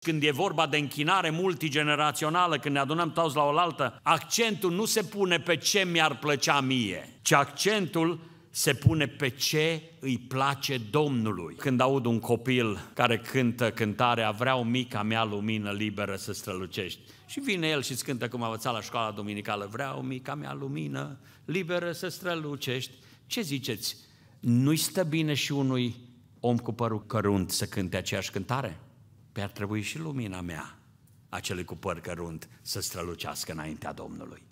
Când e vorba de închinare multigenerațională, când ne adunăm toți la oaltă, accentul nu se pune pe ce mi-ar plăcea mie, ci accentul se pune pe ce îi place Domnului. Când aud un copil care cântă cântarea Vreau mica mea lumină liberă să strălucești și vine el și îți cântă cum a învățat la școala dominicală Vreau mica mea lumină liberă să strălucești Ce ziceți? Nu-i stă bine și unui om cu părul cărunt să cânte aceeași cântare? Păi ar trebui și lumina mea, acele cu păr cărunt, să strălucească înaintea Domnului.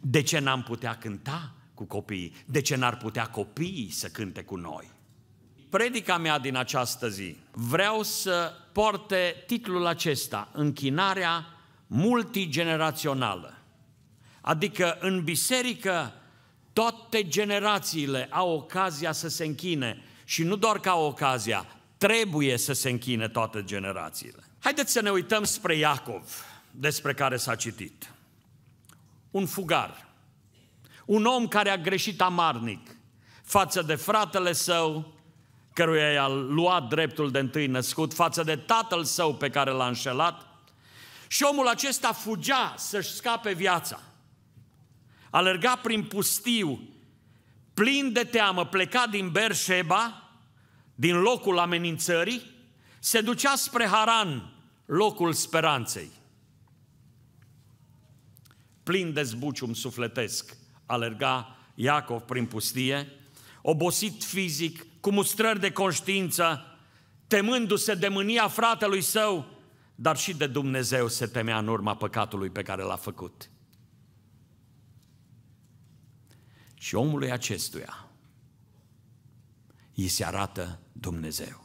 De ce n-am putea cânta cu copiii? De ce n-ar putea copiii să cânte cu noi? Predica mea din această zi vreau să porte titlul acesta, Închinarea multigenerațională. Adică în biserică toate generațiile au ocazia să se închine și nu doar ca ocazia, Trebuie să se închine toate generațiile. Haideți să ne uităm spre Iacov, despre care s-a citit. Un fugar, un om care a greșit amarnic față de fratele său, căruia i-a luat dreptul de întâi născut, față de tatăl său pe care l-a înșelat, și omul acesta fugea să-și scape viața. Alerga prin pustiu, plin de teamă, pleca din Berșeba, din locul amenințării, se ducea spre Haran, locul speranței. Plin de zbucium sufletesc, alerga Iacov prin pustie, obosit fizic, cu mustrări de conștiință, temându-se de mânia fratelui său, dar și de Dumnezeu se temea în urma păcatului pe care l-a făcut. Și omului acestuia îi se arată Dumnezeu.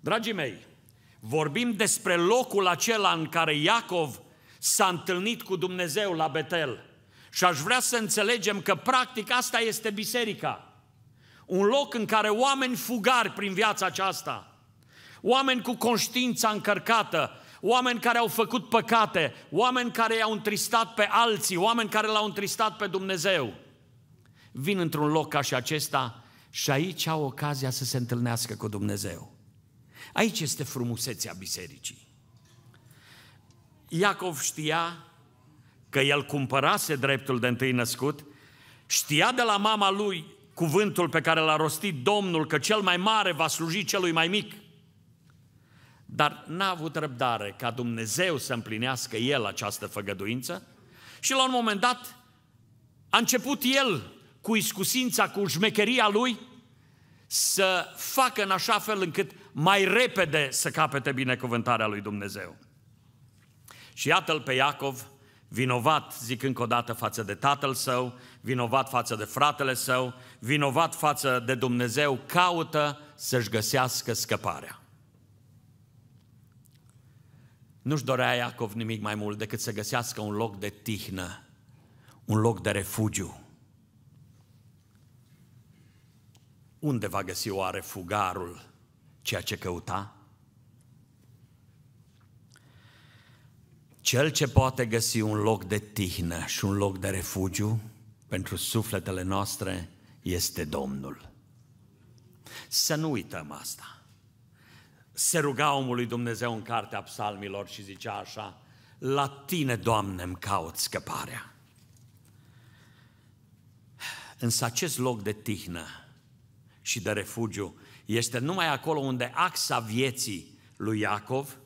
Dragii mei, vorbim despre locul acela în care Iacov s-a întâlnit cu Dumnezeu la Betel. Și aș vrea să înțelegem că practic asta este biserica. Un loc în care oameni fugari prin viața aceasta, oameni cu conștiința încărcată, oameni care au făcut păcate, oameni care i-au întristat pe alții, oameni care l-au întristat pe Dumnezeu, vin într-un loc ca și acesta și aici au ocazia să se întâlnească cu Dumnezeu. Aici este frumusețea bisericii. Iacov știa că el cumpărase dreptul de întâi născut, știa de la mama lui cuvântul pe care l-a rostit Domnul că cel mai mare va sluji celui mai mic. Dar n-a avut răbdare ca Dumnezeu să împlinească el această făgăduință și la un moment dat a început el cu iscusința, cu șmecheria lui, să facă în așa fel încât mai repede să capete binecuvântarea lui Dumnezeu. Și iată-l pe Iacov, vinovat, zic încă o dată, față de tatăl său, vinovat față de fratele său, vinovat față de Dumnezeu, caută să-și găsească scăparea. Nu-și dorea Iacov nimic mai mult decât să găsească un loc de tihnă, un loc de refugiu, unde va găsi oare fugarul ceea ce căuta? Cel ce poate găsi un loc de tihnă și un loc de refugiu pentru sufletele noastre este Domnul. Să nu uităm asta. Se ruga omului Dumnezeu în cartea psalmilor și zicea așa, La tine, Doamne, îmi caut scăparea. Însă acest loc de tihnă și de refugiu. Este numai acolo unde axa vieții lui Iacov,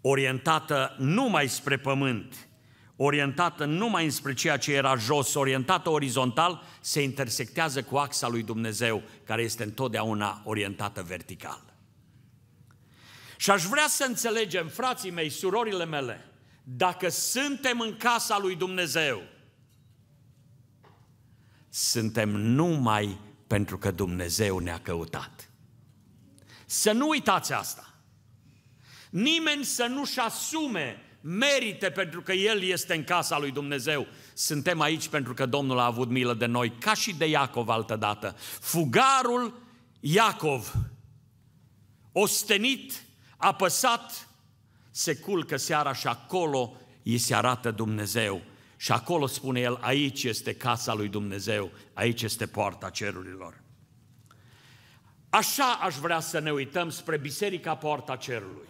orientată numai spre pământ, orientată numai spre ceea ce era jos, orientată orizontal, se intersectează cu axa lui Dumnezeu, care este întotdeauna orientată vertical. Și aș vrea să înțelegem, frații mei, surorile mele, dacă suntem în casa lui Dumnezeu, suntem numai pentru că Dumnezeu ne-a căutat. Să nu uitați asta. Nimeni să nu-și asume merite pentru că El este în casa lui Dumnezeu. Suntem aici pentru că Domnul a avut milă de noi, ca și de Iacov altădată. Fugarul Iacov, ostenit, apăsat, se culcă seara și acolo îi se arată Dumnezeu. Și acolo spune el, aici este casa lui Dumnezeu, aici este poarta cerurilor. Așa aș vrea să ne uităm spre Biserica Poarta Cerului.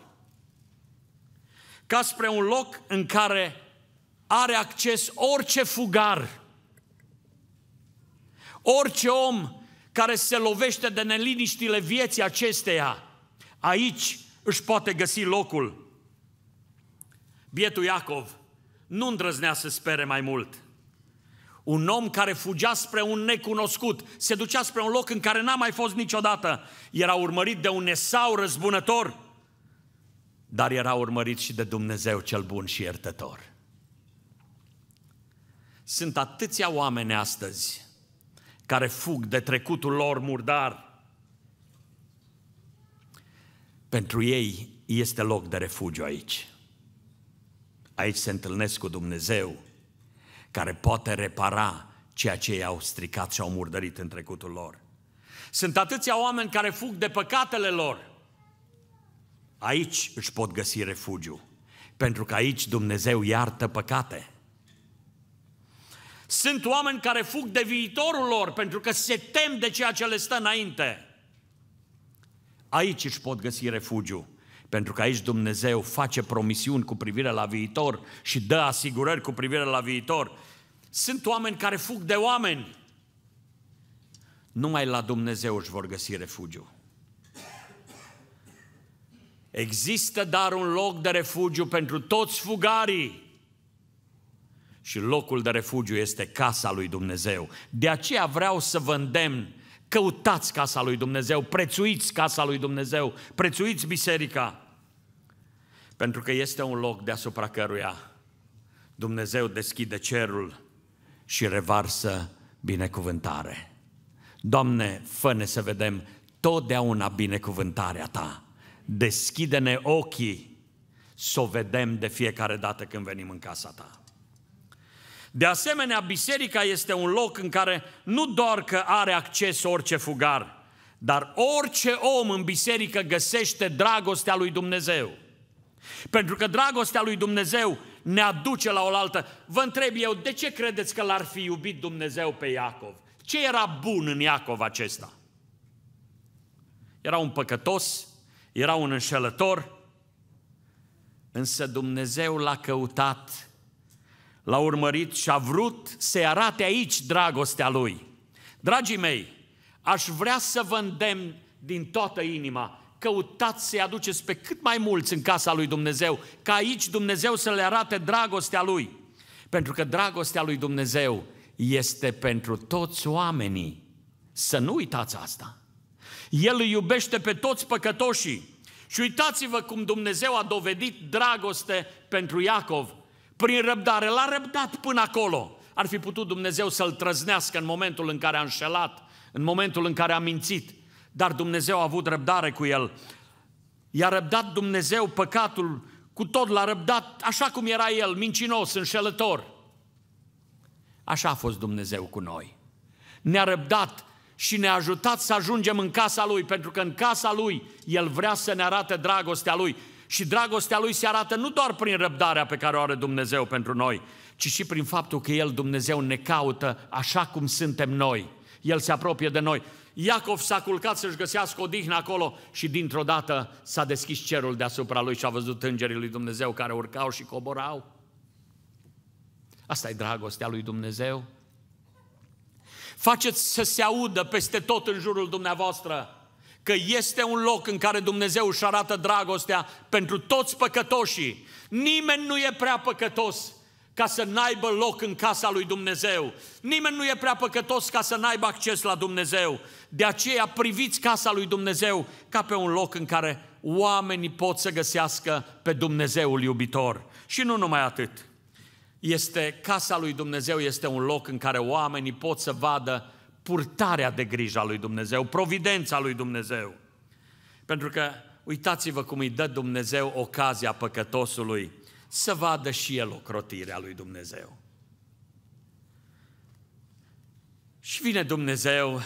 Ca spre un loc în care are acces orice fugar, orice om care se lovește de neliniștile vieții acesteia, aici își poate găsi locul. Bietul Iacov nu îndrăznea să spere mai mult. Un om care fugea spre un necunoscut, se ducea spre un loc în care n-a mai fost niciodată. Era urmărit de un nesau răzbunător, dar era urmărit și de Dumnezeu cel bun și iertător. Sunt atâția oameni astăzi care fug de trecutul lor murdar. Pentru ei este loc de refugiu aici. Aici se întâlnesc cu Dumnezeu care poate repara ceea ce i-au stricat și au murdărit în trecutul lor. Sunt atâția oameni care fug de păcatele lor. Aici își pot găsi refugiu, pentru că aici Dumnezeu iartă păcate. Sunt oameni care fug de viitorul lor, pentru că se tem de ceea ce le stă înainte. Aici își pot găsi refugiu, pentru că aici Dumnezeu face promisiuni cu privire la viitor și dă asigurări cu privire la viitor. Sunt oameni care fug de oameni. Numai la Dumnezeu își vor găsi refugiu. Există dar un loc de refugiu pentru toți fugarii. Și locul de refugiu este casa lui Dumnezeu. De aceea vreau să vă îndemn Căutați casa lui Dumnezeu, prețuiți casa lui Dumnezeu, prețuiți biserica. Pentru că este un loc deasupra căruia Dumnezeu deschide cerul și revarsă binecuvântare. Doamne, fă-ne să vedem totdeauna binecuvântarea Ta. Deschide-ne ochii să o vedem de fiecare dată când venim în casa Ta. De asemenea, biserica este un loc în care nu doar că are acces orice fugar, dar orice om în biserică găsește dragostea lui Dumnezeu. Pentru că dragostea lui Dumnezeu ne aduce la oaltă. Vă întreb eu, de ce credeți că l-ar fi iubit Dumnezeu pe Iacov? Ce era bun în Iacov acesta? Era un păcătos, era un înșelător, însă Dumnezeu l-a căutat l-a urmărit și a vrut să arate aici dragostea lui. Dragii mei, aș vrea să vă îndemn din toată inima, căutați să-i aduceți pe cât mai mulți în casa lui Dumnezeu, ca aici Dumnezeu să le arate dragostea lui. Pentru că dragostea lui Dumnezeu este pentru toți oamenii. Să nu uitați asta. El îi iubește pe toți păcătoșii. Și uitați-vă cum Dumnezeu a dovedit dragoste pentru Iacov prin răbdare, l-a răbdat până acolo. Ar fi putut Dumnezeu să-l trăznească în momentul în care a înșelat, în momentul în care a mințit. Dar Dumnezeu a avut răbdare cu el. I-a răbdat Dumnezeu păcatul cu tot, l-a răbdat așa cum era el, mincinos, înșelător. Așa a fost Dumnezeu cu noi. Ne-a răbdat și ne-a ajutat să ajungem în casa Lui, pentru că în casa Lui El vrea să ne arate dragostea Lui. Și dragostea lui se arată nu doar prin răbdarea pe care o are Dumnezeu pentru noi, ci și prin faptul că El, Dumnezeu, ne caută așa cum suntem noi. El se apropie de noi. Iacov s-a culcat să-și găsească odihnă acolo și dintr-o dată s-a deschis cerul deasupra lui și a văzut îngerii lui Dumnezeu care urcau și coborau. Asta e dragostea lui Dumnezeu. Faceți să se audă peste tot în jurul dumneavoastră că este un loc în care Dumnezeu își arată dragostea pentru toți păcătoșii. Nimeni nu e prea păcătos ca să n-aibă loc în casa lui Dumnezeu. Nimeni nu e prea păcătos ca să n-aibă acces la Dumnezeu. De aceea priviți casa lui Dumnezeu ca pe un loc în care oamenii pot să găsească pe Dumnezeul iubitor. Și nu numai atât. Este casa lui Dumnezeu este un loc în care oamenii pot să vadă purtarea de grijă a lui Dumnezeu, providența lui Dumnezeu. Pentru că uitați-vă cum îi dă Dumnezeu ocazia păcătosului să vadă și el ocrotirea lui Dumnezeu. Și vine Dumnezeu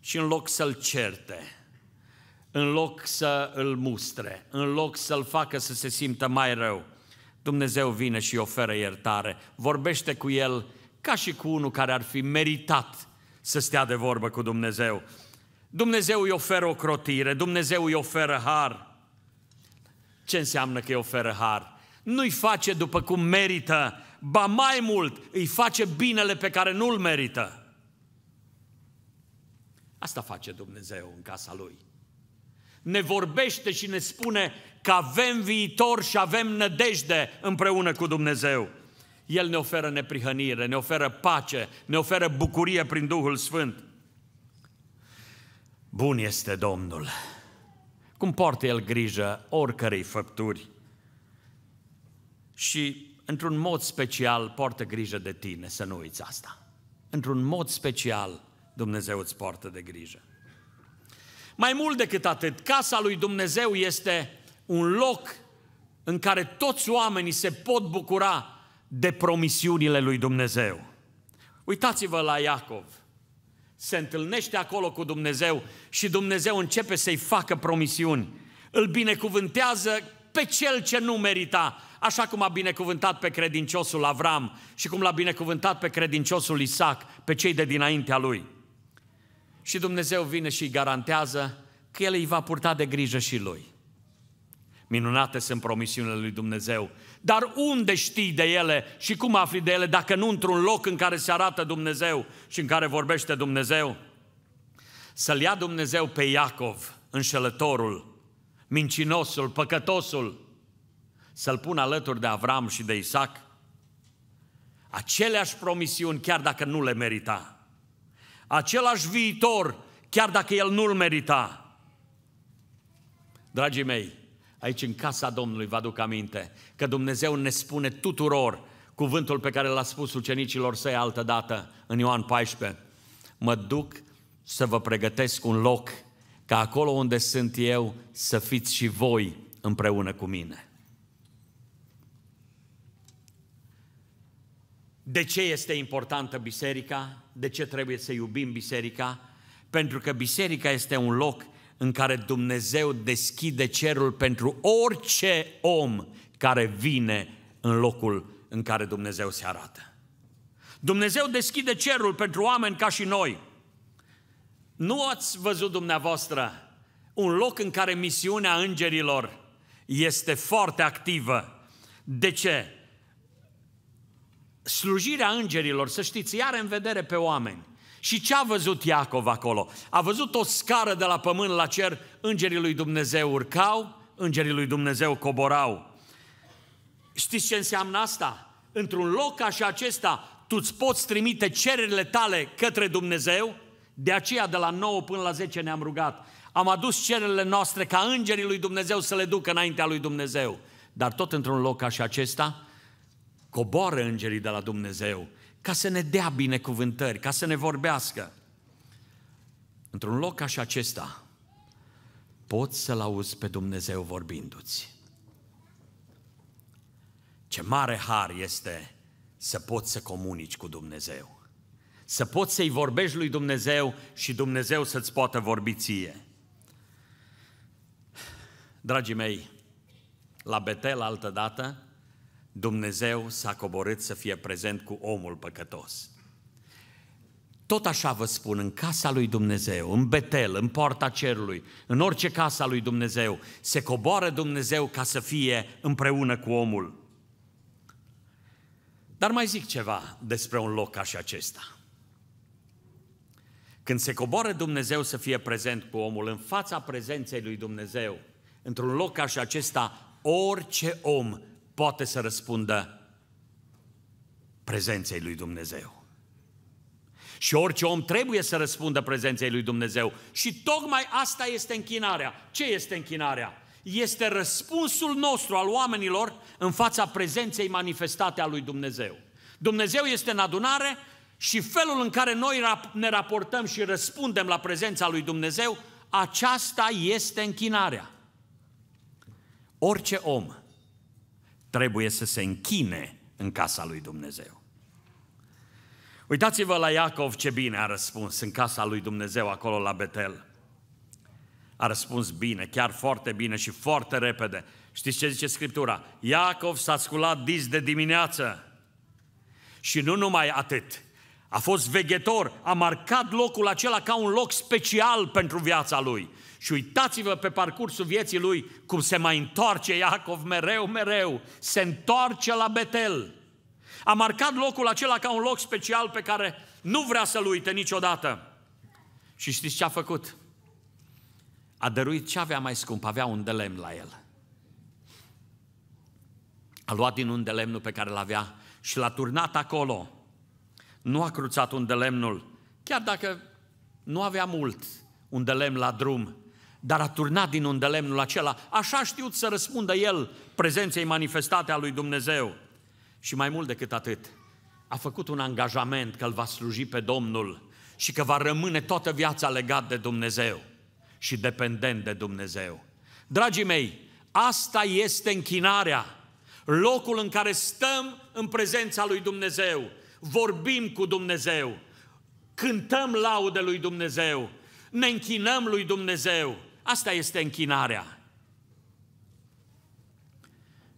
și în loc să-l certe, în loc să îl mustre, în loc să-l facă să se simtă mai rău, Dumnezeu vine și oferă iertare, vorbește cu el ca și cu unul care ar fi meritat să stea de vorbă cu Dumnezeu. Dumnezeu îi oferă o crotire, Dumnezeu îi oferă har. Ce înseamnă că îi oferă har? Nu-i face după cum merită, ba mai mult, îi face binele pe care nu-l merită. Asta face Dumnezeu în casa Lui. Ne vorbește și ne spune că avem viitor și avem nădejde împreună cu Dumnezeu. El ne oferă neprihănire, ne oferă pace, ne oferă bucurie prin Duhul Sfânt. Bun este Domnul. Cum poartă El grijă oricărei făpturi. Și, într-un mod special, poartă grijă de tine, să nu uiți asta. Într-un mod special, Dumnezeu îți poartă de grijă. Mai mult decât atât, casa lui Dumnezeu este un loc în care toți oamenii se pot bucura de promisiunile lui Dumnezeu. Uitați-vă la Iacov. Se întâlnește acolo cu Dumnezeu și Dumnezeu începe să-i facă promisiuni. Îl binecuvântează pe cel ce nu merita, așa cum a binecuvântat pe credinciosul Avram și cum l-a binecuvântat pe credinciosul Isaac, pe cei de dinaintea lui. Și Dumnezeu vine și îi garantează că El îi va purta de grijă și lui. Minunate sunt promisiunile lui Dumnezeu dar unde știi de ele și cum afli de ele dacă nu într-un loc în care se arată Dumnezeu și în care vorbește Dumnezeu? Să-l ia Dumnezeu pe Iacov, înșelătorul, mincinosul, păcătosul, să-l pună alături de Avram și de Isaac, aceleași promisiuni chiar dacă nu le merita, același viitor chiar dacă el nu-l merita. Dragii mei, Aici, în casa Domnului, vă aduc aminte că Dumnezeu ne spune tuturor cuvântul pe care l-a spus ucenicilor săi altă dată, în Ioan 14. Mă duc să vă pregătesc un loc, ca acolo unde sunt eu să fiți și voi împreună cu mine. De ce este importantă biserica? De ce trebuie să iubim biserica? Pentru că biserica este un loc în care Dumnezeu deschide cerul pentru orice om care vine în locul în care Dumnezeu se arată. Dumnezeu deschide cerul pentru oameni ca și noi. Nu ați văzut dumneavoastră un loc în care misiunea îngerilor este foarte activă. De ce? Slujirea îngerilor, să știți, iar în vedere pe oameni. Și ce a văzut Iacov acolo? A văzut o scară de la pământ la cer, îngerii lui Dumnezeu urcau, îngerii lui Dumnezeu coborau. Știți ce înseamnă asta? Într-un loc ca și acesta, tu îți poți trimite cererile tale către Dumnezeu, de aceea de la 9 până la 10 ne-am rugat. Am adus cererile noastre ca îngerii lui Dumnezeu să le ducă înaintea lui Dumnezeu. Dar tot într-un loc ca și acesta, coboară îngerii de la Dumnezeu ca să ne dea binecuvântări, ca să ne vorbească. Într-un loc ca și acesta, poți să-L auzi pe Dumnezeu vorbindu-ți. Ce mare har este să poți să comunici cu Dumnezeu. Să poți să-i vorbești lui Dumnezeu și Dumnezeu să-ți poată vorbi ție. Dragii mei, la Betel altă dată, Dumnezeu s-a coborât să fie prezent cu omul păcătos. Tot așa vă spun, în casa lui Dumnezeu, în Betel, în poarta cerului, în orice casa lui Dumnezeu, se coboară Dumnezeu ca să fie împreună cu omul. Dar mai zic ceva despre un loc ca și acesta. Când se coboară Dumnezeu să fie prezent cu omul, în fața prezenței lui Dumnezeu, într-un loc ca și acesta, orice om poate să răspundă prezenței lui Dumnezeu. Și orice om trebuie să răspundă prezenței lui Dumnezeu. Și tocmai asta este închinarea. Ce este închinarea? Este răspunsul nostru al oamenilor în fața prezenței manifestate a lui Dumnezeu. Dumnezeu este în adunare și felul în care noi ne raportăm și răspundem la prezența lui Dumnezeu, aceasta este închinarea. Orice om trebuie să se închine în casa lui Dumnezeu. Uitați-vă la Iacov ce bine a răspuns în casa lui Dumnezeu, acolo la Betel. A răspuns bine, chiar foarte bine și foarte repede. Știți ce zice Scriptura? Iacov s-a sculat dis de dimineață. Și nu numai atât. A fost veghetor, a marcat locul acela ca un loc special pentru viața lui. Și uitați-vă pe parcursul vieții lui cum se mai întoarce Iacov mereu, mereu. Se întoarce la Betel. A marcat locul acela ca un loc special pe care nu vrea să-l uite niciodată. Și știți ce a făcut? A dăruit ce avea mai scump, avea un de lemn la el. A luat din un de lemnul pe care l-avea și l-a turnat acolo. Nu a cruțat un de lemnul, chiar dacă nu avea mult, un de lemn la drum, dar a turnat din lemnul acela. Așa a știut să răspundă el prezenței manifestate a lui Dumnezeu. Și mai mult decât atât, a făcut un angajament că îl va sluji pe Domnul și că va rămâne toată viața legat de Dumnezeu și dependent de Dumnezeu. Dragii mei, asta este închinarea, locul în care stăm în prezența lui Dumnezeu, vorbim cu Dumnezeu, cântăm laude lui Dumnezeu, ne închinăm lui Dumnezeu, Asta este închinarea.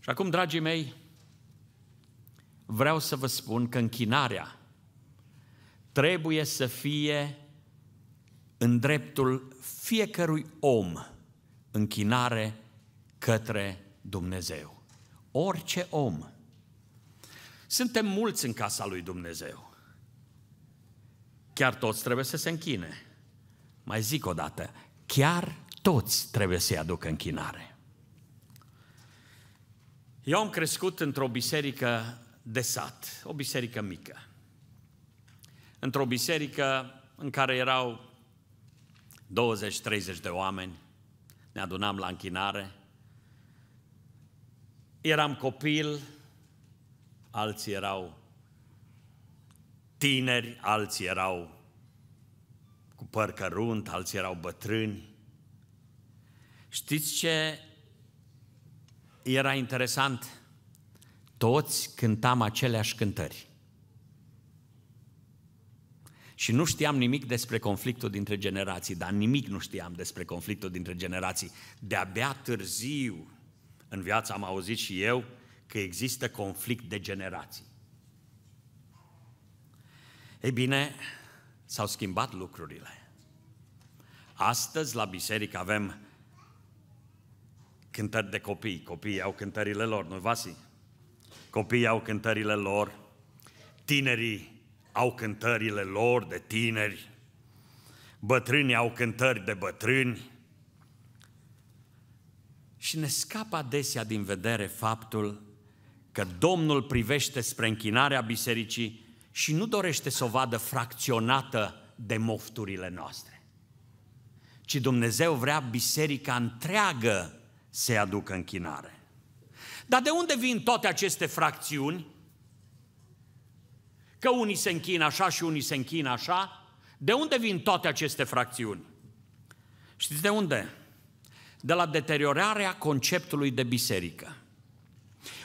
Și acum, dragii mei, vreau să vă spun că închinarea trebuie să fie în dreptul fiecărui om închinare către Dumnezeu. Orice om. Suntem mulți în casa lui Dumnezeu. Chiar toți trebuie să se închine. Mai zic o dată, chiar toți trebuie să-i aducă închinare. Eu am crescut într-o biserică de sat, o biserică mică. Într-o biserică în care erau 20-30 de oameni, ne adunam la închinare. Eram copil, alții erau tineri, alții erau cu păr cărunt, alții erau bătrâni. Știți ce era interesant? Toți cântam aceleași cântări. Și nu știam nimic despre conflictul dintre generații, dar nimic nu știam despre conflictul dintre generații. De-abia târziu în viață am auzit și eu că există conflict de generații. Ei bine, s-au schimbat lucrurile. Astăzi la biserică avem cântări de copii, copiii au cântările lor, nu Vasi? Copiii au cântările lor, tinerii au cântările lor de tineri, bătrânii au cântări de bătrâni și ne scapă adesea din vedere faptul că Domnul privește spre închinarea bisericii și nu dorește să o vadă fracționată de mofturile noastre, ci Dumnezeu vrea biserica întreagă se aducă închinare. Dar de unde vin toate aceste fracțiuni? Că unii se închină așa și unii se închină așa? De unde vin toate aceste fracțiuni? Știți de unde? De la deteriorarea conceptului de biserică.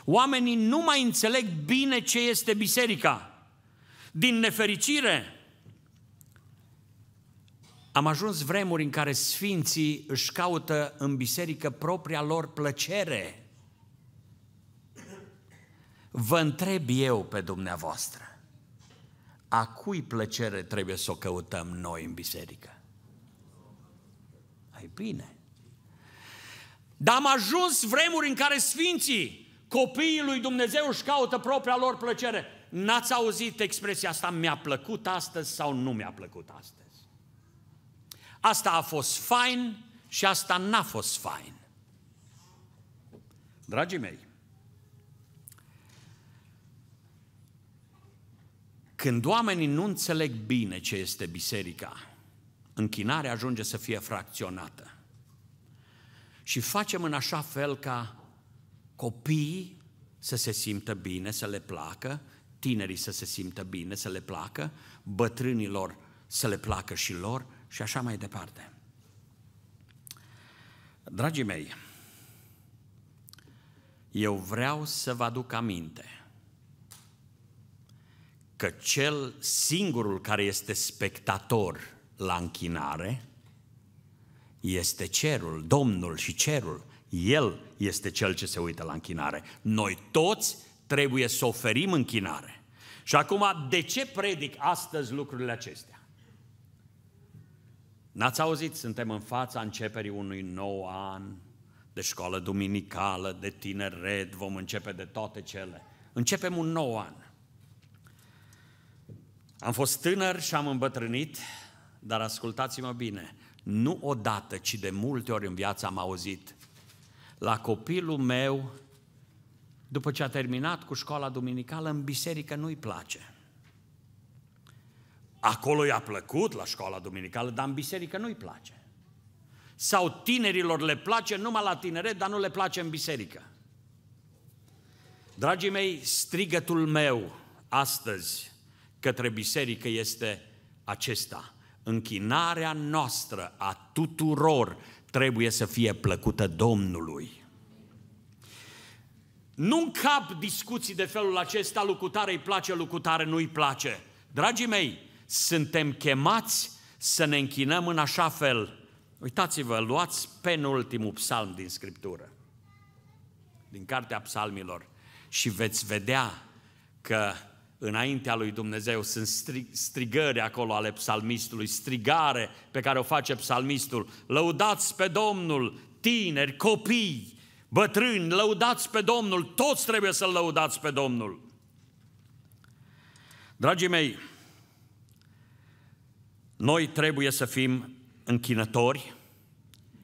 Oamenii nu mai înțeleg bine ce este biserica. Din nefericire, am ajuns vremuri în care sfinții își caută în biserică propria lor plăcere. Vă întreb eu pe dumneavoastră, a cui plăcere trebuie să o căutăm noi în biserică? Ai bine. Dar am ajuns vremuri în care sfinții, copiii lui Dumnezeu își caută propria lor plăcere. N-ați auzit expresia asta, mi-a plăcut astăzi sau nu mi-a plăcut astăzi? Asta a fost fain și asta n-a fost fain. Dragii mei, când oamenii nu înțeleg bine ce este biserica, închinarea ajunge să fie fracționată. Și facem în așa fel ca copiii să se simtă bine, să le placă, tinerii să se simtă bine, să le placă, bătrânilor să le placă și lor, și așa mai departe. Dragii mei, eu vreau să vă aduc aminte că cel singurul care este spectator la închinare este cerul, Domnul și cerul. El este cel ce se uită la închinare. Noi toți trebuie să oferim închinare. Și acum, de ce predic astăzi lucrurile acestea? N-ați auzit, suntem în fața începerii unui nou an, de școală duminicală, de tineret, vom începe de toate cele. Începem un nou an. Am fost tânăr și am îmbătrânit, dar ascultați-mă bine, nu odată, ci de multe ori în viață am auzit, la copilul meu, după ce a terminat cu școala duminicală, în biserică nu-i place. Acolo i-a plăcut la școala duminicală, dar în biserică nu-i place. Sau tinerilor le place numai la tineret, dar nu le place în biserică. Dragii mei, strigătul meu astăzi către biserică este acesta. Închinarea noastră a tuturor trebuie să fie plăcută Domnului. Nu cap discuții de felul acesta, lucutare îi place, lucutare nu îi place. Dragii mei, suntem chemați să ne închinăm în așa fel. Uitați-vă, luați penultimul psalm din Scriptură, din Cartea Psalmilor, și veți vedea că înaintea lui Dumnezeu sunt strigări acolo ale psalmistului, strigare pe care o face psalmistul. Lăudați pe Domnul, tineri, copii, bătrâni, lăudați pe Domnul, toți trebuie să-L lăudați pe Domnul. Dragii mei, noi trebuie să fim închinători,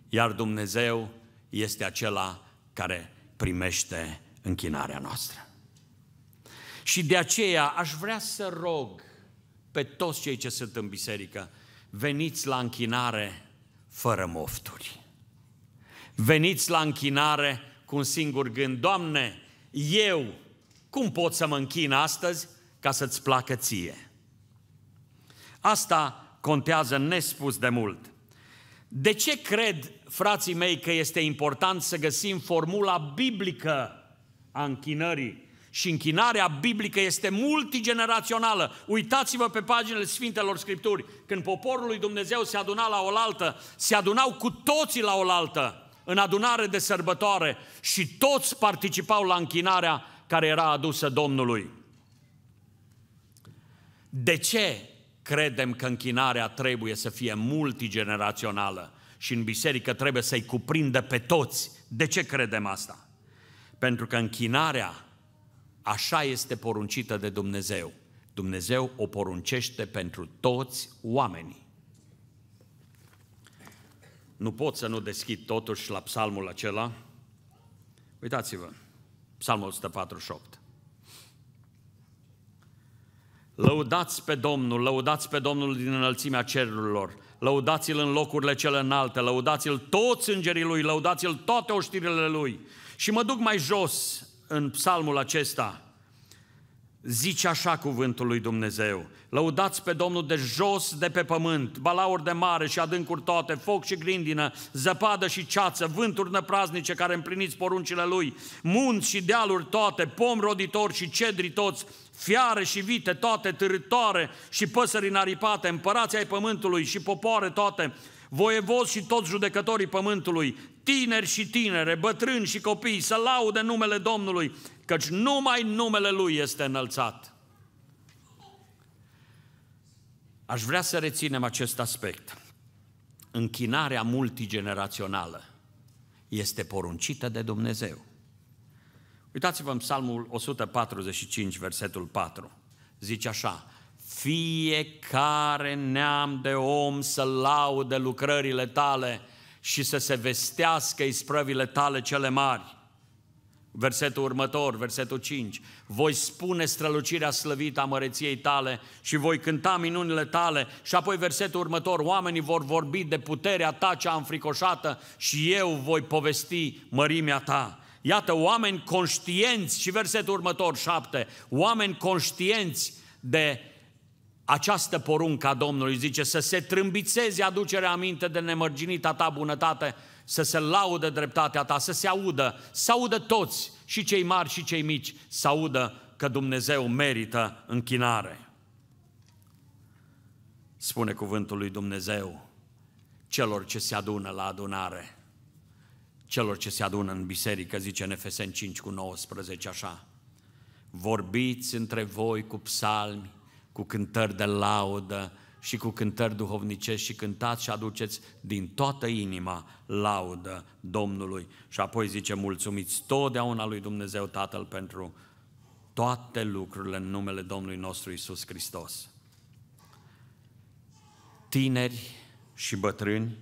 iar Dumnezeu este acela care primește închinarea noastră. Și de aceea aș vrea să rog pe toți cei ce sunt în biserică, veniți la închinare fără mofturi. Veniți la închinare cu un singur gând, Doamne, eu cum pot să mă închin astăzi ca să-ți placă ție? Asta contează nespus de mult. De ce cred, frații mei, că este important să găsim formula biblică a închinării? Și închinarea biblică este multigenerațională. Uitați-vă pe paginile Sfintelor Scripturi. Când poporul lui Dumnezeu se aduna la oaltă, se adunau cu toții la oaltă, în adunare de sărbătoare și toți participau la închinarea care era adusă Domnului. De ce credem că închinarea trebuie să fie multigenerațională și în biserică trebuie să-i cuprindă pe toți. De ce credem asta? Pentru că închinarea așa este poruncită de Dumnezeu. Dumnezeu o poruncește pentru toți oamenii. Nu pot să nu deschid totuși la psalmul acela. Uitați-vă, psalmul 148. Lăudați pe Domnul, lăudați pe Domnul din înălțimea cerurilor, lăudați-L în locurile cele înalte, lăudați-L toți îngerii Lui, lăudați-L toate oștirile Lui. Și mă duc mai jos în psalmul acesta, Zice așa cuvântul lui Dumnezeu, lăudați pe Domnul de jos de pe pământ, balauri de mare și adâncuri toate, foc și grindină, zăpadă și ceață, vânturi năpraznice care împliniți poruncile Lui, munți și dealuri toate, pom roditori și cedri toți, fiare și vite toate, târătoare și păsări înaripate, împărații ai pământului și popoare toate, voievozi și toți judecătorii pământului, tineri și tinere, bătrâni și copii, să laude numele Domnului, căci numai numele Lui este înălțat. Aș vrea să reținem acest aspect. Închinarea multigenerațională este poruncită de Dumnezeu. Uitați-vă în Psalmul 145, versetul 4. Zice așa, fiecare neam de om să laude lucrările tale și să se vestească isprăvile tale cele mari. Versetul următor, versetul 5. Voi spune strălucirea slăvită a măreției tale și voi cânta minunile tale. Și apoi versetul următor, oamenii vor vorbi de puterea ta cea înfricoșată și eu voi povesti mărimea ta. Iată, oameni conștienți, și versetul următor, 7, oameni conștienți de această poruncă a Domnului, zice, să se trâmbițeze aducerea aminte de nemărginita ta bunătate, să se laude dreptatea ta, să se audă, să audă toți, și cei mari și cei mici, să audă că Dumnezeu merită închinare. Spune cuvântul lui Dumnezeu celor ce se adună la adunare, celor ce se adună în biserică, zice în Efeseni 5 cu 19 așa, vorbiți între voi cu psalmi, cu cântări de laudă și cu cântări duhovnicești și cântați și aduceți din toată inima laudă Domnului. Și apoi zice, mulțumiți totdeauna lui Dumnezeu Tatăl pentru toate lucrurile în numele Domnului nostru Isus Hristos. Tineri și bătrâni,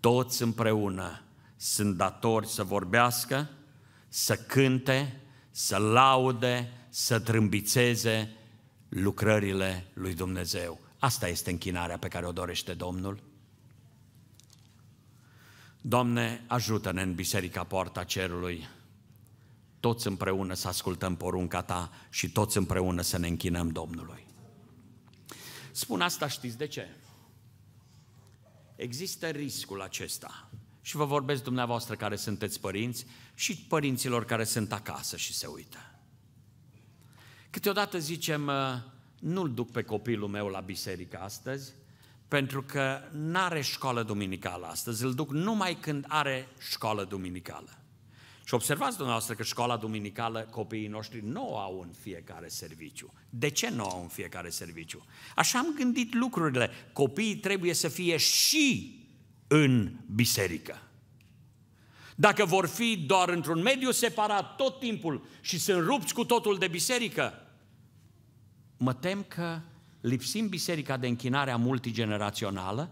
toți împreună sunt datori să vorbească, să cânte, să laude, să trâmbițeze lucrările lui Dumnezeu. Asta este închinarea pe care o dorește Domnul. Doamne, ajută-ne în biserica poarta cerului, toți împreună să ascultăm porunca Ta și toți împreună să ne închinăm Domnului. Spun asta, știți de ce? Există riscul acesta. Și vă vorbesc dumneavoastră care sunteți părinți și părinților care sunt acasă și se uită. Câteodată zicem, ă, nu-l duc pe copilul meu la biserică astăzi, pentru că nu are școală duminicală astăzi, îl duc numai când are școală duminicală. Și observați dumneavoastră că școala duminicală, copiii noștri nu o au în fiecare serviciu. De ce nu au în fiecare serviciu? Așa am gândit lucrurile. Copiii trebuie să fie și în biserică. Dacă vor fi doar într-un mediu separat tot timpul și sunt rupți cu totul de biserică, mă tem că lipsim biserica de închinarea multigenerațională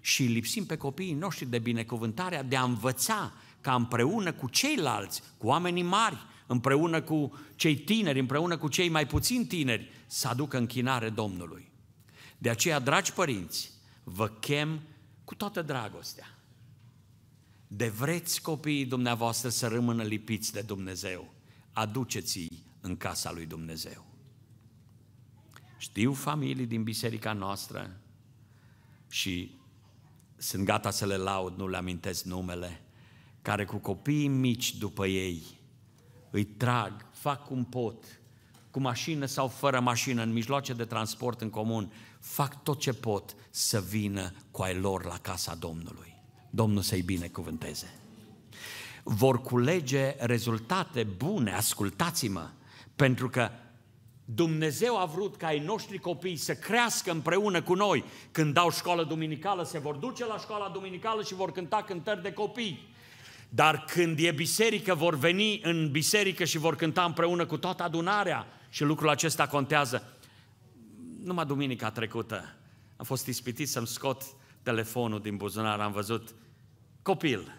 și lipsim pe copiii noștri de binecuvântarea de a învăța ca împreună cu ceilalți, cu oamenii mari, împreună cu cei tineri, împreună cu cei mai puțin tineri, să aducă închinare Domnului. De aceea, dragi părinți, vă chem cu toată dragostea de vreți copiii dumneavoastră să rămână lipiți de Dumnezeu, aduceți-i în casa lui Dumnezeu. Știu familii din biserica noastră și sunt gata să le laud, nu le amintesc numele, care cu copiii mici după ei îi trag, fac cum pot, cu mașină sau fără mașină, în mijloace de transport în comun, fac tot ce pot să vină cu ai lor la casa Domnului. Domnul să-i binecuvânteze. Vor culege rezultate bune, ascultați-mă, pentru că Dumnezeu a vrut ca ai noștri copii să crească împreună cu noi. Când dau școală duminicală, se vor duce la școala duminicală și vor cânta cântări de copii. Dar când e biserică, vor veni în biserică și vor cânta împreună cu toată adunarea. Și lucrul acesta contează. Numai duminica trecută am fost ispitit să-mi scot telefonul din buzunar, am văzut copil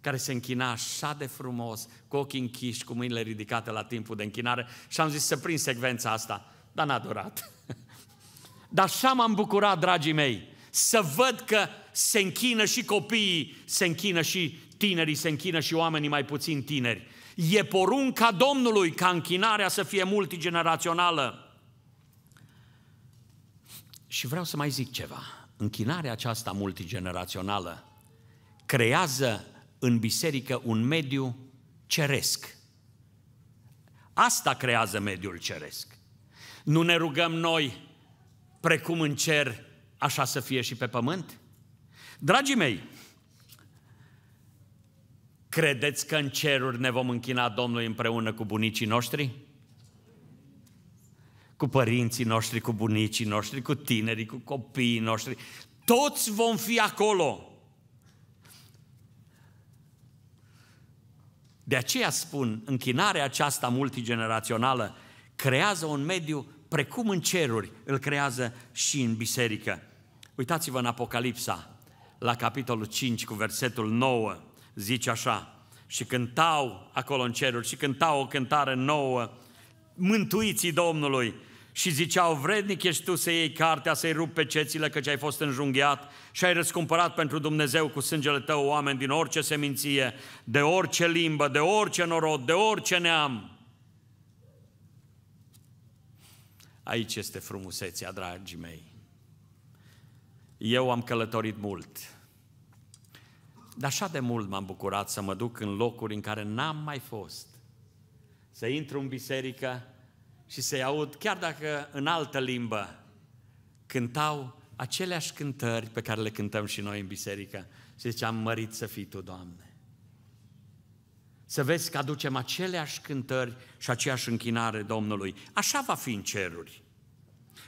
care se închina așa de frumos, cu ochii închiși, cu mâinile ridicate la timpul de închinare și am zis să prind secvența asta, dar n-a durat. Dar așa m-am bucurat, dragii mei, să văd că se închină și copiii, se închină și tinerii, se închină și oamenii mai puțin tineri. E porunca Domnului ca închinarea să fie multigenerațională. Și vreau să mai zic ceva închinarea aceasta multigenerațională creează în biserică un mediu ceresc. Asta creează mediul ceresc. Nu ne rugăm noi precum în cer, așa să fie și pe pământ? Dragii mei, credeți că în ceruri ne vom închina Domnului împreună cu bunicii noștri? cu părinții noștri, cu bunicii noștri, cu tinerii, cu copiii noștri. Toți vom fi acolo. De aceea spun, închinarea aceasta multigenerațională creează un mediu precum în ceruri, îl creează și în biserică. Uitați-vă în Apocalipsa, la capitolul 5 cu versetul 9, zice așa, și cântau acolo în ceruri, și cântau o cântare nouă, mântuiții Domnului și ziceau, vrednic ești tu să iei cartea, să-i rupi pe cețile, căci ai fost înjunghiat și ai răscumpărat pentru Dumnezeu cu sângele tău oameni din orice seminție, de orice limbă, de orice norod, de orice neam. Aici este frumusețea, dragii mei. Eu am călătorit mult. Dar așa de mult m-am bucurat să mă duc în locuri în care n-am mai fost să intru în biserică și să-i aud, chiar dacă în altă limbă, cântau aceleași cântări pe care le cântăm și noi în biserică. Și ziceam, mărit să fii Tu, Doamne. Să vezi că aducem aceleași cântări și aceeași închinare Domnului. Așa va fi în ceruri.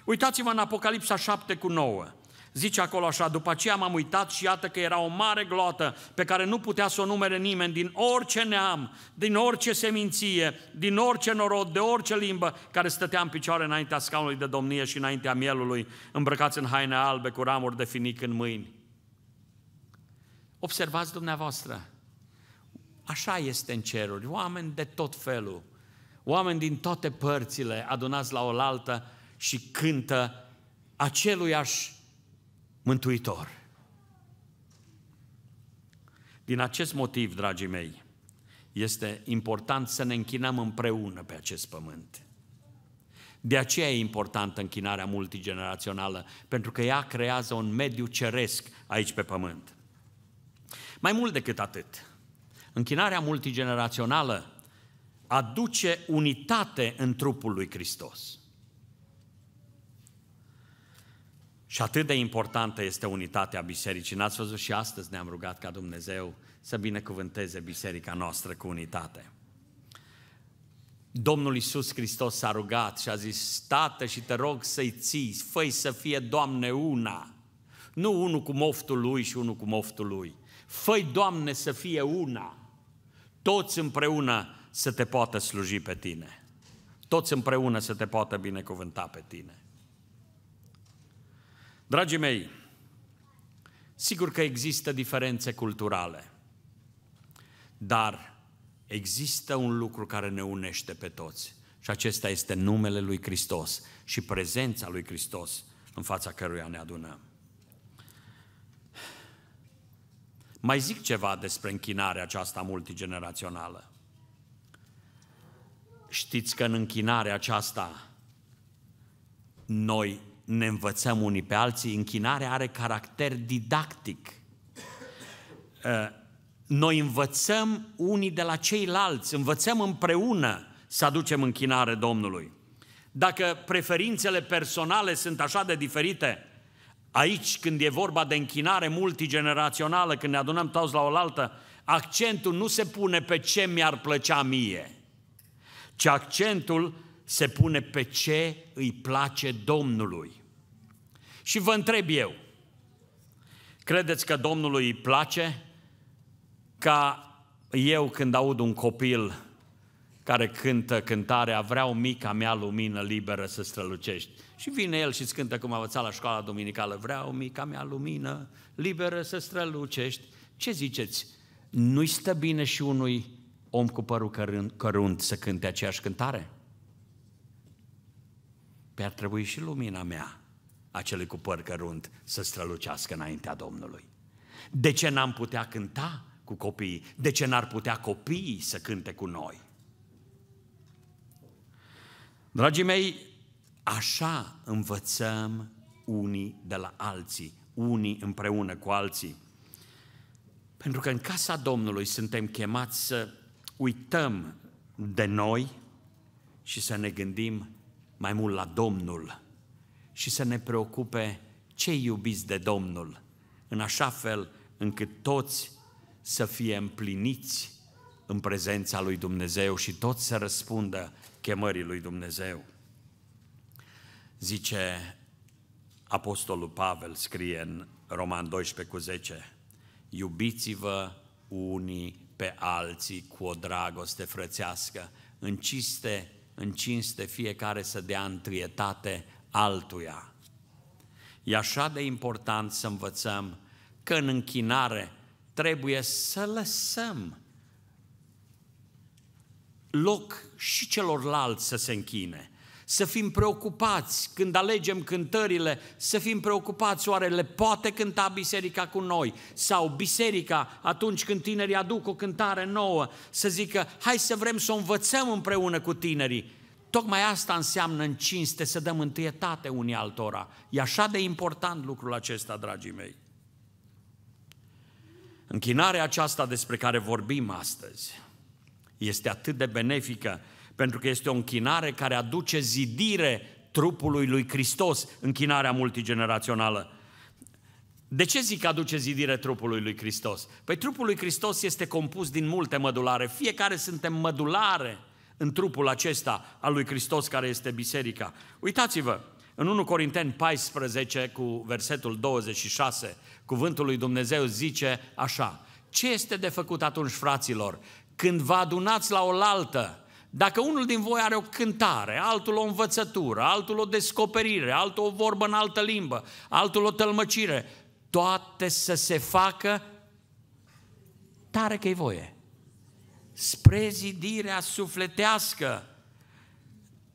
Uitați-vă în Apocalipsa 7 cu 9. Zice acolo așa, după aceea m-am uitat și iată că era o mare glotă pe care nu putea să o numere nimeni din orice neam, din orice seminție, din orice norod, de orice limbă care stătea în picioare înaintea scaunului de domnie și înaintea mielului, îmbrăcați în haine albe cu ramuri de finic în mâini. Observați dumneavoastră, așa este în ceruri, oameni de tot felul, oameni din toate părțile adunați la oaltă și cântă aceluiași mântuitor. Din acest motiv, dragii mei, este important să ne închinăm împreună pe acest pământ. De aceea e importantă închinarea multigenerațională, pentru că ea creează un mediu ceresc aici pe pământ. Mai mult decât atât, închinarea multigenerațională aduce unitate în trupul lui Hristos. Și atât de importantă este unitatea bisericii. N-ați văzut și astăzi ne-am rugat ca Dumnezeu să binecuvânteze biserica noastră cu unitate. Domnul Iisus Hristos s-a rugat și a zis, Tată și te rog să-i ții, făi să fie Doamne una, nu unul cu moftul lui și unul cu moftul lui. fă Doamne, să fie una, toți împreună să te poată sluji pe tine, toți împreună să te poată binecuvânta pe tine. Dragii mei, sigur că există diferențe culturale, dar există un lucru care ne unește pe toți și acesta este numele lui Hristos și prezența lui Hristos în fața căruia ne adunăm. Mai zic ceva despre închinarea aceasta multigenerațională. Știți că în închinarea aceasta noi ne învățăm unii pe alții, închinarea are caracter didactic. Eh, noi învățăm unii de la ceilalți, învățăm împreună să aducem închinare Domnului. Dacă preferințele personale sunt așa de diferite, aici când e vorba de închinare multigenerațională, când ne adunăm toți la oaltă, accentul nu se pune pe ce mi-ar plăcea mie, ci accentul se pune pe ce îi place Domnului. Și vă întreb eu, credeți că Domnului îi place ca eu când aud un copil care cântă cântarea Vreau mica mea lumină liberă să strălucești. Și vine el și îți cântă cum a învățat la școala dominicală Vreau mica mea lumină liberă să strălucești. Ce ziceți? Nu-i stă bine și unui om cu părul cărunt, cărunt să cânte aceeași cântare? Pe păi ar trebui și lumina mea acelui cu păr cărunt să strălucească înaintea Domnului. De ce n-am putea cânta cu copiii? De ce n-ar putea copiii să cânte cu noi? Dragii mei, așa învățăm unii de la alții, unii împreună cu alții. Pentru că în casa Domnului suntem chemați să uităm de noi și să ne gândim mai mult la Domnul și să ne preocupe ce iubiți de Domnul, în așa fel încât toți să fie împliniți în prezența lui Dumnezeu și toți să răspundă chemării lui Dumnezeu. Zice Apostolul Pavel, scrie în Roman 12 cu 10, iubiți-vă unii pe alții cu o dragoste frățească, în cinste, în cinste fiecare să dea întrietate altuia. E așa de important să învățăm că în închinare trebuie să lăsăm loc și celorlalți să se închine. Să fim preocupați când alegem cântările, să fim preocupați oare le poate cânta biserica cu noi sau biserica atunci când tinerii aduc o cântare nouă să zică hai să vrem să o învățăm împreună cu tinerii tocmai asta înseamnă în cinste să dăm întâietate unii altora. E așa de important lucrul acesta, dragii mei. Închinarea aceasta despre care vorbim astăzi este atât de benefică pentru că este o închinare care aduce zidire trupului lui Hristos, închinarea multigenerațională. De ce zic aduce zidire trupului lui Hristos? Păi trupul lui Hristos este compus din multe mădulare, fiecare suntem mădulare în trupul acesta al lui Hristos care este biserica. Uitați-vă, în 1 Corinteni 14 cu versetul 26, cuvântul lui Dumnezeu zice așa, ce este de făcut atunci, fraților, când vă adunați la oaltă, dacă unul din voi are o cântare, altul o învățătură, altul o descoperire, altul o vorbă în altă limbă, altul o tălmăcire, toate să se facă tare că-i voie spre zidirea sufletească.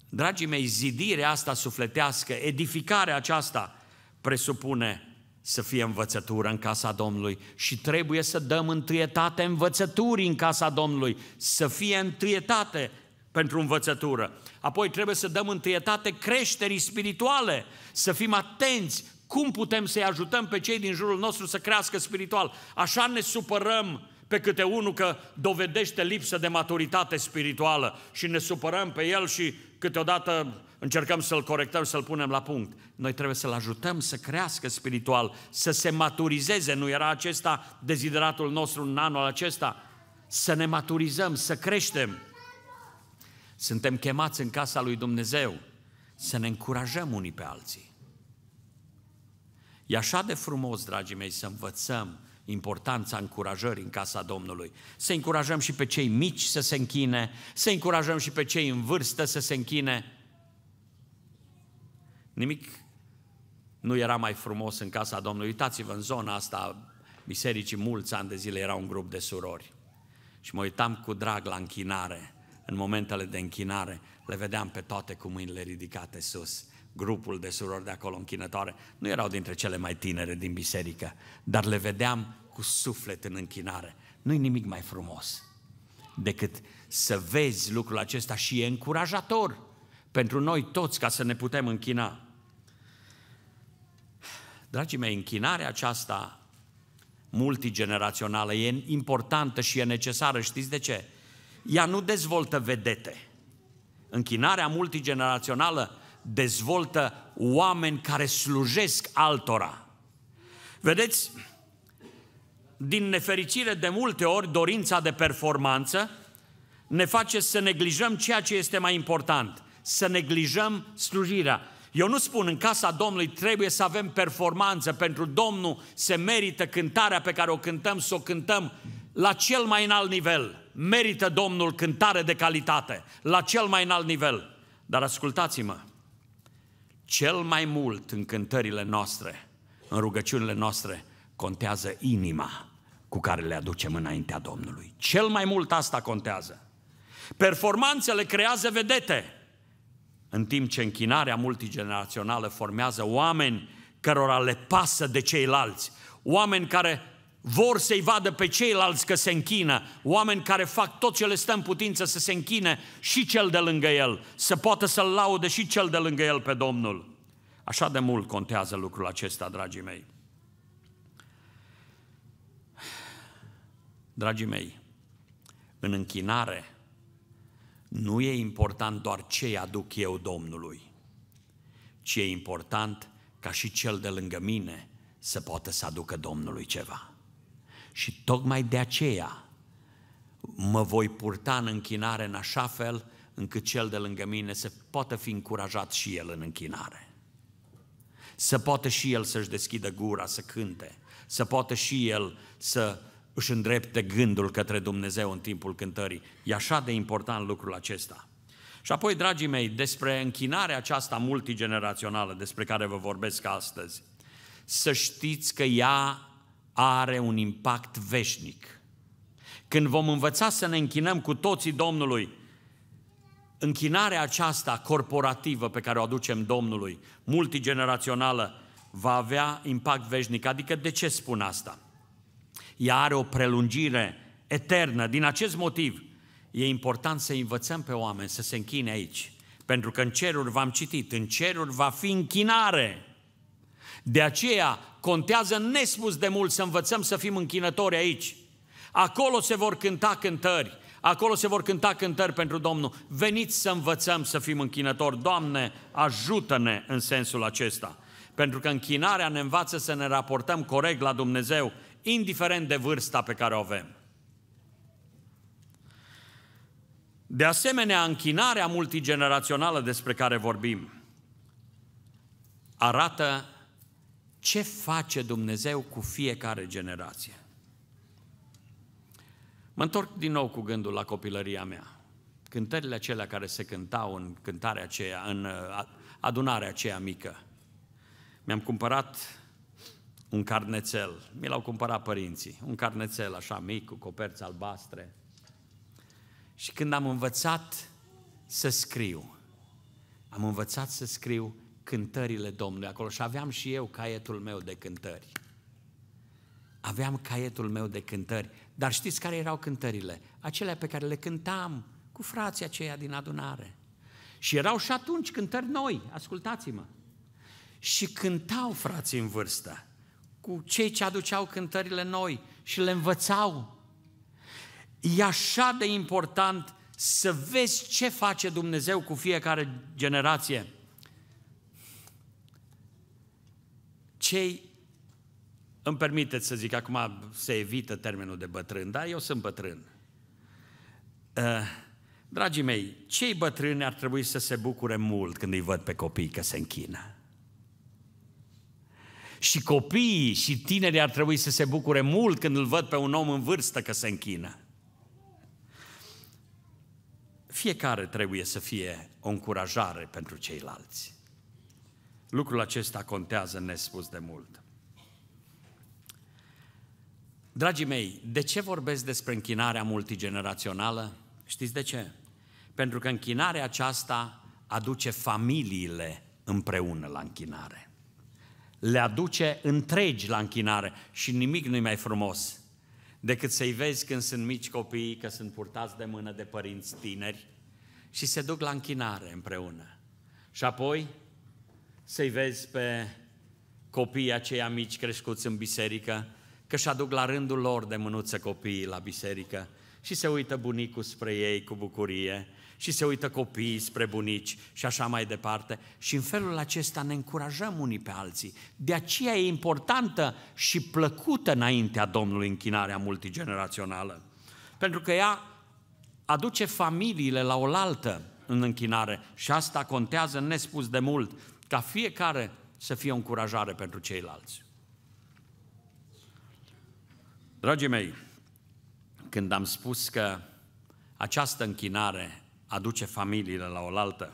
Dragii mei, zidirea asta sufletească, edificarea aceasta presupune să fie învățătură în casa Domnului și trebuie să dăm întâietate învățăturii în casa Domnului, să fie întâietate pentru învățătură. Apoi trebuie să dăm întâietate creșterii spirituale, să fim atenți cum putem să-i ajutăm pe cei din jurul nostru să crească spiritual. Așa ne supărăm pe câte unul că dovedește lipsă de maturitate spirituală și ne supărăm pe el și câteodată încercăm să-l corectăm, să-l punem la punct. Noi trebuie să-l ajutăm să crească spiritual, să se maturizeze. Nu era acesta dezideratul nostru în anul acesta? Să ne maturizăm, să creștem. Suntem chemați în casa lui Dumnezeu să ne încurajăm unii pe alții. E așa de frumos, dragii mei, să învățăm importanța încurajării în casa Domnului. Să încurajăm și pe cei mici să se închine, să încurajăm și pe cei în vârstă să se închine. Nimic nu era mai frumos în casa Domnului. Uitați-vă, în zona asta bisericii, mulți ani de zile era un grup de surori. Și mă uitam cu drag la închinare. În momentele de închinare le vedeam pe toate cu mâinile ridicate sus grupul de surori de acolo închinătoare, nu erau dintre cele mai tinere din biserică, dar le vedeam cu suflet în închinare. Nu-i nimic mai frumos decât să vezi lucrul acesta și e încurajator pentru noi toți ca să ne putem închina. Dragii mei, închinarea aceasta multigenerațională e importantă și e necesară. Știți de ce? Ea nu dezvoltă vedete. Închinarea multigenerațională dezvoltă oameni care slujesc altora. Vedeți, din nefericire de multe ori dorința de performanță ne face să neglijăm ceea ce este mai important, să neglijăm slujirea. Eu nu spun în casa Domnului trebuie să avem performanță, pentru Domnul se merită cântarea pe care o cântăm, să o cântăm la cel mai înalt nivel. Merită Domnul cântare de calitate, la cel mai înalt nivel. Dar ascultați-mă, cel mai mult în cântările noastre, în rugăciunile noastre, contează inima cu care le aducem înaintea Domnului. Cel mai mult asta contează. Performanțele creează vedete, în timp ce închinarea multigenerațională formează oameni cărora le pasă de ceilalți, oameni care vor să-i vadă pe ceilalți că se închină, oameni care fac tot ce le stă în putință să se închine și cel de lângă el, să poată să-l laude și cel de lângă el pe Domnul. Așa de mult contează lucrul acesta, dragii mei. Dragii mei, în închinare nu e important doar ce aduc eu Domnului, ci e important ca și cel de lângă mine să poată să aducă Domnului ceva. Și tocmai de aceea mă voi purta în închinare în așa fel încât cel de lângă mine să poată fi încurajat și el în închinare. Să poată și el să-și deschidă gura, să cânte, să poată și el să își îndrepte gândul către Dumnezeu în timpul cântării. E așa de important lucrul acesta. Și apoi, dragii mei, despre închinarea aceasta multigenerațională despre care vă vorbesc astăzi, să știți că ea are un impact veșnic. Când vom învăța să ne închinăm cu toții Domnului, închinarea aceasta corporativă pe care o aducem Domnului, multigenerațională, va avea impact veșnic. Adică de ce spun asta? Ea are o prelungire eternă. Din acest motiv, e important să învățăm pe oameni să se închine aici. Pentru că în ceruri v-am citit, în ceruri va fi închinare. De aceea, Contează nespus de mult să învățăm să fim închinători aici. Acolo se vor cânta cântări. Acolo se vor cânta cântări pentru Domnul. Veniți să învățăm să fim închinători. Doamne, ajută-ne în sensul acesta. Pentru că închinarea ne învață să ne raportăm corect la Dumnezeu, indiferent de vârsta pe care o avem. De asemenea, închinarea multigenerațională despre care vorbim arată ce face Dumnezeu cu fiecare generație. Mă întorc din nou cu gândul la copilăria mea. Cântările acelea care se cântau în cântarea aceea, în uh, adunarea aceea mică. Mi-am cumpărat un carnețel. Mi l-au cumpărat părinții. Un carnețel așa mic, cu coperți albastre. Și când am învățat să scriu, am învățat să scriu cântările Domnului acolo și aveam și eu caietul meu de cântări. Aveam caietul meu de cântări, dar știți care erau cântările? Acelea pe care le cântam cu frații aceia din adunare. Și erau și atunci cântări noi, ascultați-mă. Și cântau frații în vârstă, cu cei ce aduceau cântările noi și le învățau. E așa de important să vezi ce face Dumnezeu cu fiecare generație. cei, îmi permiteți să zic, acum se evită termenul de bătrân, dar eu sunt bătrân. Uh, dragii mei, cei bătrâni ar trebui să se bucure mult când îi văd pe copii că se închină. Și copiii și tinerii ar trebui să se bucure mult când îl văd pe un om în vârstă că se închină. Fiecare trebuie să fie o încurajare pentru ceilalți. Lucrul acesta contează nespus de mult. Dragii mei, de ce vorbesc despre închinarea multigenerațională? Știți de ce? Pentru că închinarea aceasta aduce familiile împreună la închinare. Le aduce întregi la închinare și nimic nu-i mai frumos decât să-i vezi când sunt mici copii, că sunt purtați de mână de părinți tineri și se duc la închinare împreună. Și apoi să-i vezi pe copiii aceia mici crescuți în biserică, că și aduc la rândul lor de mânuță copiii la biserică și se uită bunicul spre ei cu bucurie și se uită copiii spre bunici și așa mai departe. Și în felul acesta ne încurajăm unii pe alții. De aceea e importantă și plăcută înaintea Domnului închinarea multigenerațională. Pentru că ea aduce familiile la oaltă în închinare și asta contează nespus de mult ca fiecare să fie o încurajare pentru ceilalți. Dragii mei, când am spus că această închinare aduce familiile la oaltă,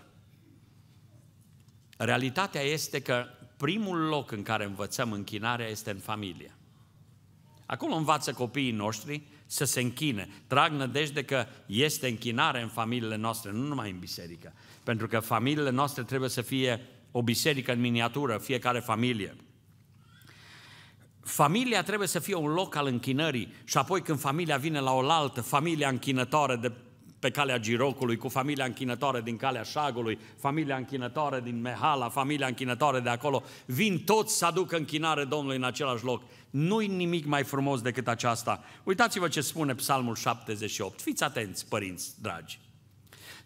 realitatea este că primul loc în care învățăm închinarea este în familie. Acolo învață copiii noștri să se închine. Trag nădejde că este închinare în familiile noastre, nu numai în biserică. Pentru că familiile noastre trebuie să fie o biserică în miniatură, fiecare familie. Familia trebuie să fie un loc al închinării și apoi când familia vine la oaltă, familia închinătoare de pe calea Girocului, cu familia închinătoare din calea Șagului, familia închinătoare din Mehala, familia închinătoare de acolo, vin toți să aducă închinare Domnului în același loc. Nu-i nimic mai frumos decât aceasta. Uitați-vă ce spune Psalmul 78. Fiți atenți, părinți dragi.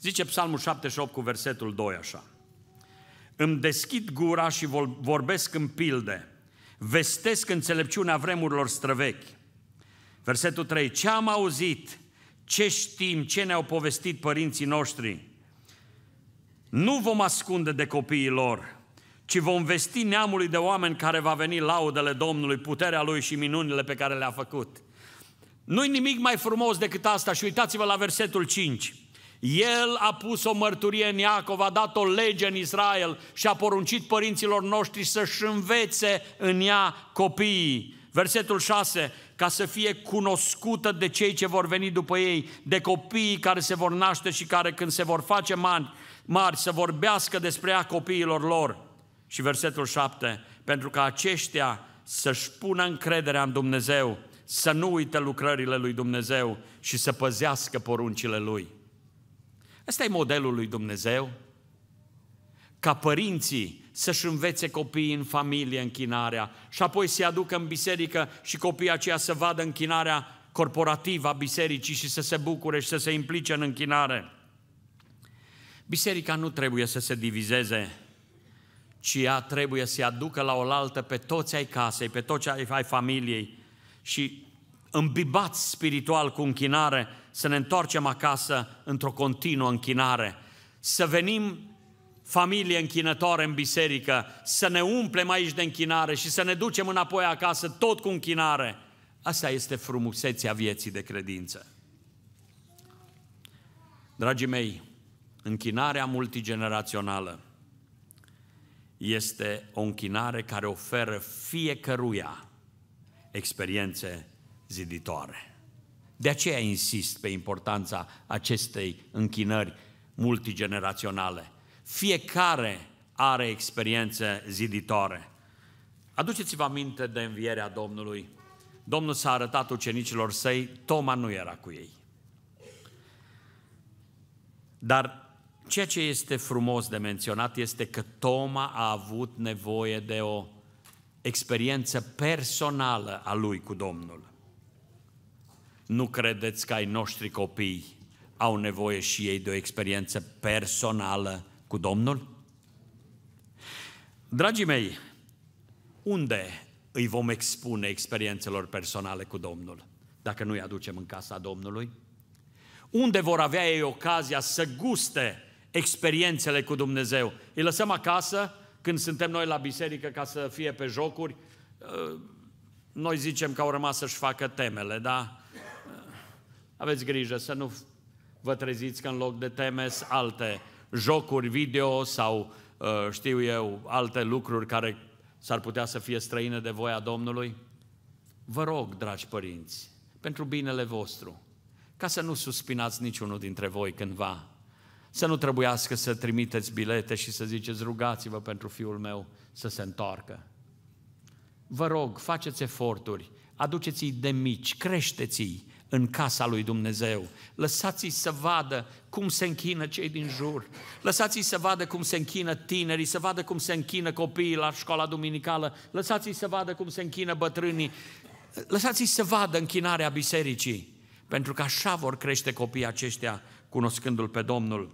Zice Psalmul 78 cu versetul 2 așa. Îmi deschid gura și vorbesc în pilde. Vestesc înțelepciunea vremurilor străvechi. Versetul 3. Ce am auzit? Ce știm? Ce ne-au povestit părinții noștri? Nu vom ascunde de copiii lor, ci vom vesti neamului de oameni care va veni laudele Domnului, puterea Lui și minunile pe care le-a făcut. Nu-i nimic mai frumos decât asta și uitați-vă la versetul 5. El a pus o mărturie în Iacov, a dat o lege în Israel și a poruncit părinților noștri să-și învețe în ea copiii. Versetul 6, ca să fie cunoscută de cei ce vor veni după ei, de copiii care se vor naște și care când se vor face mari, mari să vorbească despre ea copiilor lor. Și versetul 7, pentru ca aceștia să-și pună încrederea în Dumnezeu, să nu uite lucrările lui Dumnezeu și să păzească poruncile lui. Ăsta e modelul lui Dumnezeu. Ca părinții să-și învețe copiii în familie închinarea și apoi să-i aducă în biserică și copiii aceia să vadă închinarea corporativă a bisericii și să se bucure și să se implice în închinare. Biserica nu trebuie să se divizeze, ci ea trebuie să-i aducă la oaltă pe toți ai casei, pe toți ai familiei și îmbibați spiritual cu închinare, să ne întoarcem acasă într-o continuă închinare, să venim familie închinătoare în biserică, să ne umplem aici de închinare și să ne ducem înapoi acasă tot cu închinare. Asta este frumusețea vieții de credință. Dragii mei, închinarea multigenerațională este o închinare care oferă fiecăruia experiențe ziditoare. De aceea insist pe importanța acestei închinări multigeneraționale. Fiecare are experiențe ziditoare. Aduceți-vă aminte de învierea Domnului. Domnul s-a arătat ucenicilor săi, Toma nu era cu ei. Dar ceea ce este frumos de menționat este că Toma a avut nevoie de o experiență personală a lui cu Domnul. Nu credeți că ai noștri copii au nevoie și ei de o experiență personală cu Domnul? Dragii mei, unde îi vom expune experiențelor personale cu Domnul, dacă nu îi aducem în casa Domnului? Unde vor avea ei ocazia să guste experiențele cu Dumnezeu? Îi lăsăm acasă când suntem noi la biserică ca să fie pe jocuri? Noi zicem că au rămas să-și facă temele, da? Aveți grijă să nu vă treziți că în loc de teme alte jocuri video sau uh, știu eu alte lucruri care s-ar putea să fie străine de voia Domnului. Vă rog, dragi părinți, pentru binele vostru, ca să nu suspinați niciunul dintre voi cândva, să nu trebuiască să trimiteți bilete și să ziceți rugați-vă pentru fiul meu să se întoarcă. Vă rog, faceți eforturi, aduceți-i de mici, creșteți-i, în casa lui Dumnezeu. Lăsați-i să vadă cum se închină cei din jur. Lăsați-i să vadă cum se închină tinerii, să vadă cum se închină copiii la școala duminicală. Lăsați-i să vadă cum se închină bătrânii. Lăsați-i să vadă închinarea bisericii, pentru că așa vor crește copiii aceștia cunoscându-L pe Domnul,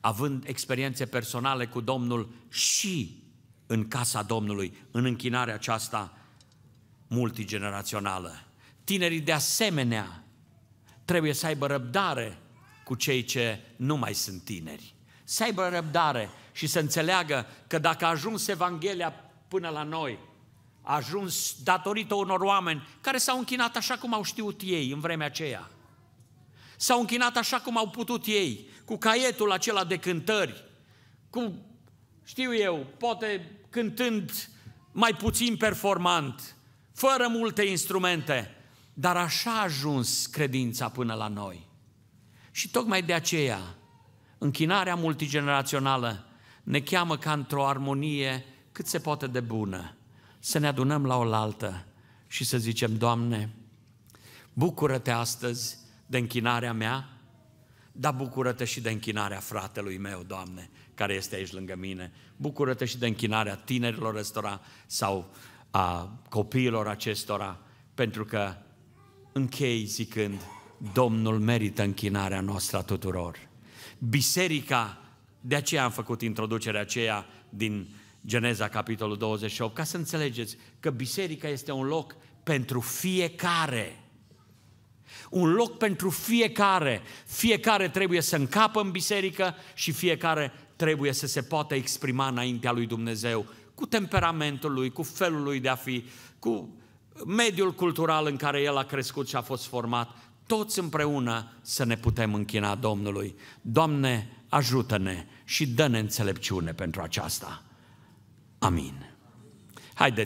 având experiențe personale cu Domnul și în casa Domnului, în închinarea aceasta multigenerațională. Tinerii de asemenea trebuie să aibă răbdare cu cei ce nu mai sunt tineri. Să aibă răbdare și să înțeleagă că dacă a ajuns Evanghelia până la noi, a ajuns datorită unor oameni care s-au închinat așa cum au știut ei în vremea aceea. S-au închinat așa cum au putut ei, cu caietul acela de cântări, cu, știu eu, poate cântând mai puțin performant, fără multe instrumente, dar așa a ajuns credința până la noi. Și tocmai de aceea, închinarea multigenerațională ne cheamă ca într-o armonie cât se poate de bună, să ne adunăm la oaltă și să zicem, Doamne, bucură-te astăzi de închinarea mea, dar bucură-te și de închinarea fratelui meu, Doamne, care este aici lângă mine. Bucură-te și de închinarea tinerilor ăstora sau a copiilor acestora, pentru că închei zicând, Domnul merită închinarea noastră a tuturor. Biserica, de aceea am făcut introducerea aceea din Geneza, capitolul 28, ca să înțelegeți că biserica este un loc pentru fiecare. Un loc pentru fiecare. Fiecare trebuie să încapă în biserică și fiecare trebuie să se poată exprima înaintea lui Dumnezeu cu temperamentul lui, cu felul lui de a fi, cu mediul cultural în care el a crescut și a fost format, toți împreună să ne putem închina Domnului. Doamne, ajută-ne și dă-ne înțelepciune pentru aceasta. Amin. Haideți!